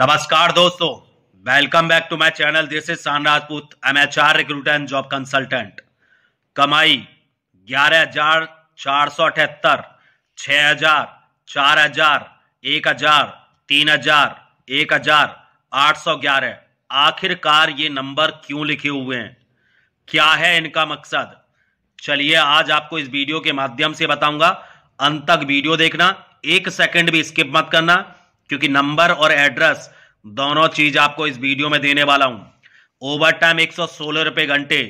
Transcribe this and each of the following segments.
नमस्कार दोस्तों welcome back to my channel this is San Rajput M H R recruit and job consultant कमाई ग्यारह हजार चार सौ अठहत्तर छ हजार चार हजार एक हजार तीन हजार एक हजार आठ सौ ग्यारह आखिरकार ये नंबर क्यों लिखे हुए हैं क्या है इनका मकसद चलिए आज आपको इस वीडियो के माध्यम से बताऊंगा अंत तक वीडियो देखना एक सेकंड भी स्किप मत करना क्योंकि नंबर और एड्रेस दोनों चीज आपको इस वीडियो में देने वाला हूं ओवर टाइम एक रुपए घंटे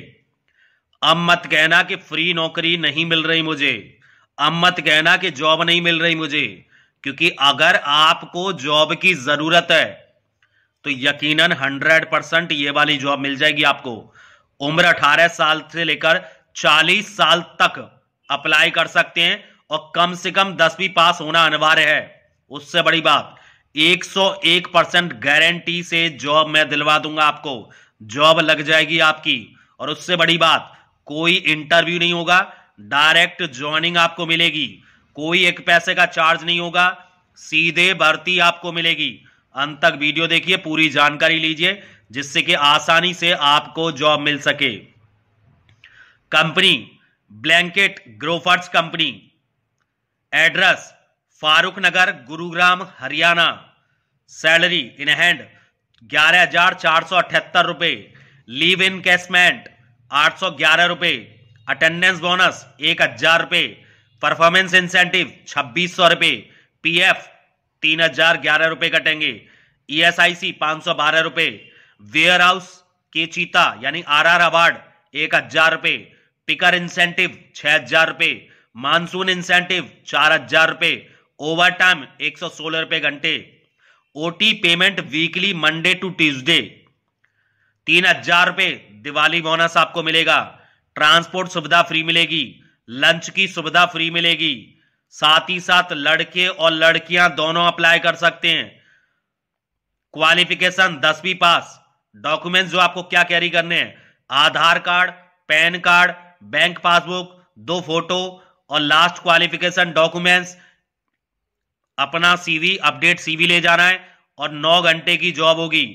अब मत कहना कि फ्री नौकरी नहीं मिल रही मुझे अब मत कहना कि जॉब नहीं मिल रही मुझे क्योंकि अगर आपको जॉब की जरूरत है तो यकीनन 100 परसेंट ये वाली जॉब मिल जाएगी आपको उम्र 18 साल से लेकर 40 साल तक अप्लाई कर सकते हैं और कम से कम दसवीं पास होना अनिवार्य है उससे बड़ी बात 101 परसेंट गारंटी से जॉब मैं दिलवा दूंगा आपको जॉब लग जाएगी आपकी और उससे बड़ी बात कोई इंटरव्यू नहीं होगा डायरेक्ट ज्वाइनिंग आपको मिलेगी कोई एक पैसे का चार्ज नहीं होगा सीधे भर्ती आपको मिलेगी अंत तक वीडियो देखिए पूरी जानकारी लीजिए जिससे कि आसानी से आपको जॉब मिल सके company Blinkit Grofers company address Farrukhnagar Gurugram Haryana salary in hand ग्यारह हजार चार सौ अठहत्तर रुपये लीव इन आठ सौ ग्यारह रुपये अटेंडेंस बोनस एक हजार रुपये परफॉर्मेंस इंसेंटिव छब्बीस सौ रुपये पी एफ तीन हजार ग्यारह रुपये कटेंगे ई एस आई सी पाँच सौ बारह रुपये वेयर हाउस के चीता यानी आर आर अवार्ड एक हजार रुपये पिकर इंसेंटिव छः हजार रुपये मानसून इंसेंटिव चार हजार रुपये ओवर टाइम एक सौ सोलह रुपए घंटे OT payment weekly Monday to Tuesday तीन हजार रुपए दिवाली बोनस आपको मिलेगा ट्रांसपोर्ट सुविधा फ्री मिलेगी लंच की सुविधा फ्री मिलेगी साथ ही साथ लड़के और लड़कियां दोनों अप्लाई कर सकते हैं क्वालिफिकेशन दसवीं पास डॉक्यूमेंट्स जो आपको क्या कैरी करने हैं Aadhaar card PAN card bank passbook दो फोटो और लास्ट क्वालिफिकेशन डॉक्यूमेंट्स अपना सीवी अपडेट सीवी ले जाना है और नौ घंटे की जॉब होगी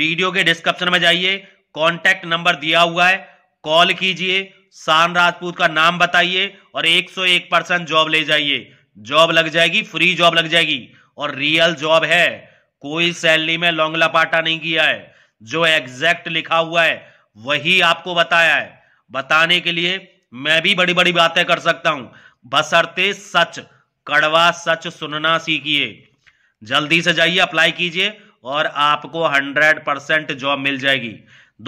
वीडियो के डिस्क्रिप्शन में जाइए कॉन्टेक्ट नंबर दिया हुआ है कॉल कीजिए शान राजपूत का नाम बताइए और 101 परसेंट जॉब ले जाइए जॉब लग जाएगी फ्री जॉब लग जाएगी और रियल जॉब है कोई सैलरी में लॉन्ग लपाटा नहीं किया है जो एग्जैक्ट लिखा हुआ है वही आपको बताया है बताने के लिए मैं भी बड़ी बड़ी बातें कर सकता हूं बसरते सच कड़वा सच सुनना सीखिए जल्दी से जाइए अप्लाई कीजिए और आपको हंड्रेड परसेंट जॉब मिल जाएगी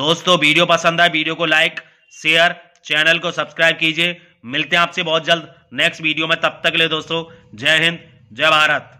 दोस्तों वीडियो पसंद आए वीडियो को लाइक शेयर चैनल को सब्सक्राइब कीजिए मिलते हैं आपसे बहुत जल्द नेक्स्ट वीडियो में तब तक ले दोस्तों जय हिंद जय भारत